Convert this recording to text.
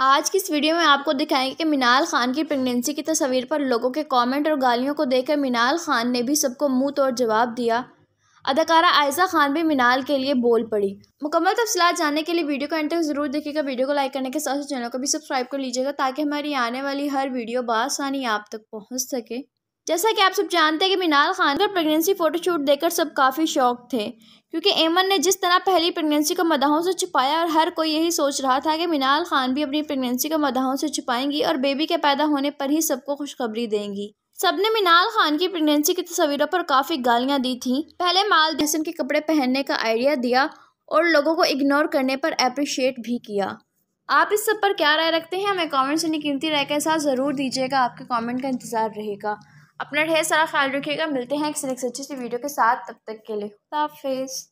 आज की इस वीडियो में आपको दिखाएंगे कि मीनाल खान की प्रेगनेंसी की तस्वीर पर लोगों के कमेंट और गालियों को देखकर मीनाल खान ने भी सबको मुंह तोड़ जवाब दिया अदाकारा आयजा खान भी मीनाल के लिए बोल पड़ी मुकम्मल तफसलात जानने के लिए वीडियो को एंड तक जरूर देखिएगा वीडियो को लाइक करने के साथ चैनल को भी सब्सक्राइब कर लीजिएगा ताकि हमारी आने वाली हर वीडियो बसानी आप तक पहुँच सके जैसा कि आप सब जानते हैं कि मीनाल खान का प्रेगनेंसी फ़ोटोशूट देखकर सब काफ़ी शौक थे क्योंकि एमन ने जिस तरह पहली प्रेगनेंसी को मदाहों से छुपाया और हर कोई यही सोच रहा था कि मीनाल खान भी अपनी प्रेगनेंसी को मदाहों से छुपाएंगी और बेबी के पैदा होने पर ही सबको खुशखबरी देंगी सबने मीनाल खान की प्रेगनेंसी की तस्वीरों पर काफ़ी गालियाँ दी थी पहले माल जैसन के कपड़े पहनने का आइडिया दिया और लोगों को इग्नोर करने पर अप्रिशिएट भी किया आप इस सब पर क्या राय रखते हैं हमें कमेंट से निकीमती राय के साथ ज़रूर दीजिएगा आपके कमेंट का इंतज़ार रहेगा अपना ढेर सारा ख्याल रखिएगा मिलते हैं एक से अच्छी सी वीडियो के साथ तब तक के लिए हाफिज़